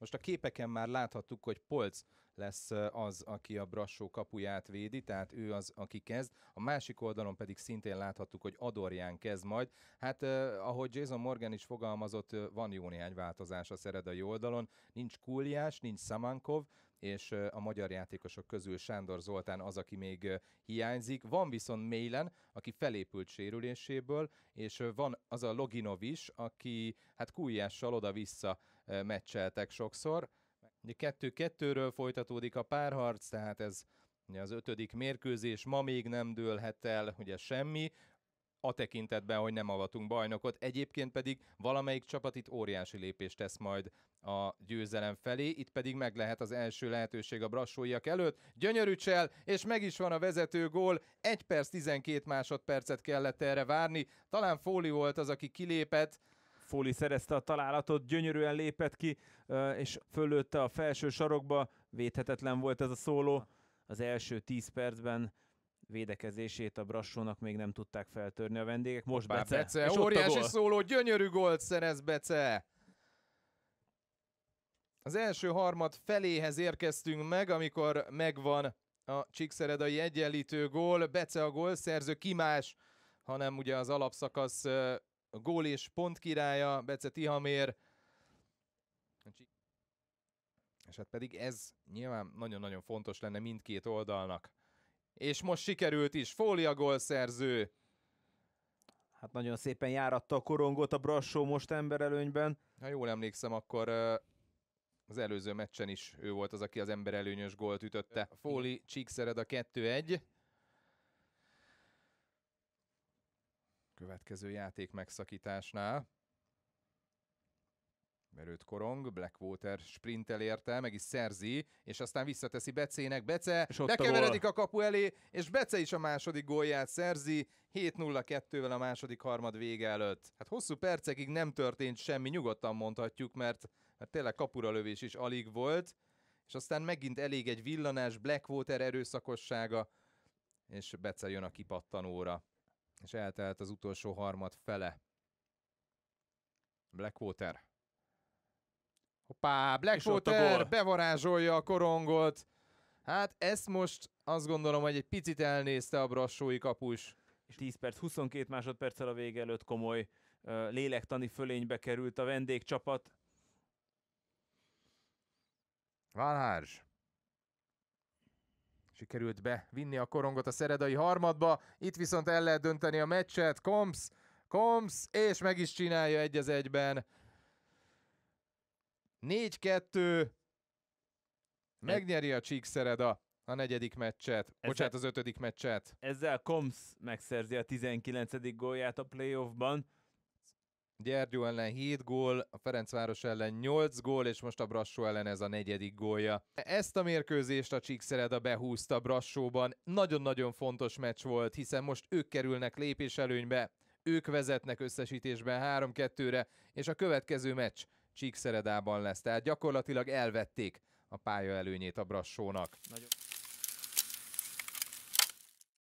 Most a képeken már láthattuk, hogy Polc lesz az, aki a Brassó kapuját védi, tehát ő az, aki kezd. A másik oldalon pedig szintén láthattuk, hogy Adorján kezd majd. Hát ahogy Jason Morgan is fogalmazott, van jó néhány változás a szeredai oldalon. Nincs Kuliás, nincs Szamankov, és a magyar játékosok közül Sándor Zoltán az, aki még hiányzik. Van viszont Mélen, aki felépült sérüléséből, és van az a Loginov is, aki hát kújjással oda-vissza meccseltek sokszor, Kettő-kettőről folytatódik a párharc, tehát ez ugye az ötödik mérkőzés ma még nem dőlhet el ugye semmi, a tekintetben, hogy nem avatunk bajnokot. Egyébként pedig valamelyik csapat itt óriási lépést tesz majd a győzelem felé, itt pedig meg lehet az első lehetőség a brassóiak előtt. Gyönyörű csel, és meg is van a vezető gól, 1 perc 12 másodpercet kellett erre várni, talán Fóli volt az, aki kilépett, Fóli szerezte a találatot, gyönyörűen lépett ki, és fölötte a felső sarokba, védhetetlen volt ez a szóló. Az első 10 percben védekezését a Brassónak még nem tudták feltörni a vendégek. Most Bár Bece. Bece. És óriási szóló, gyönyörű gólt szerez Bece. Az első harmad feléhez érkeztünk meg, amikor megvan a Csíkszeredai egyenlítő gól. Bece a gólszerző, ki más, hanem ugye az alapszakasz a gól és pont királya, Bece Tihamér, és hát pedig ez nyilván nagyon-nagyon fontos lenne mindkét oldalnak. És most sikerült is, Fólia gólszerző. Hát nagyon szépen járatta a korongot a Brassó most emberelőnyben. Ha jól emlékszem, akkor az előző meccsen is ő volt az, aki az emberelőnyös gólt ütötte. Fóli Csíkszered a 2-1. következő játék megszakításnál. Mert korong, Blackwater sprint elérte meg is szerzi, és aztán visszateszi Becének. Bece bekeveredik a kapu elé, és Bece is a második gólját szerzi, 7-0-2-vel a második harmad vége előtt. Hát hosszú percekig nem történt semmi, nyugodtan mondhatjuk, mert, mert tényleg kapura lövés is alig volt, és aztán megint elég egy villanás Blackwater erőszakossága, és Bece jön a kipattanóra és eltelt az utolsó harmad fele. Blackwater. Hoppá, Blackwater bevarázsolja a korongot. Hát ezt most azt gondolom, hogy egy picit elnézte a brassói kapus. 10 perc, 22 másodperccel a vége előtt komoly uh, lélektani fölénybe került a vendégcsapat. Van sikerült bevinni a korongot a szeredai harmadba, itt viszont el lehet dönteni a meccset, Komps, Komps, és meg is csinálja egy az egyben. 4-2, megnyeri a Csíkszereda a negyedik meccset, ezzel, bocsánat, az ötödik meccset. Ezzel Komps megszerzi a 19. gólját a playoffban, Gyergyó ellen 7 gól, a Ferencváros ellen 8 gól, és most a Brassó ellen ez a negyedik gólja. Ezt a mérkőzést a Csíkszereda behúzta Brassóban. Nagyon-nagyon fontos meccs volt, hiszen most ők kerülnek lépéselőnybe, ők vezetnek összesítésben 3-2-re, és a következő meccs Csíkszeredában lesz. Tehát gyakorlatilag elvették a pálya előnyét a Brassónak. Nagyon.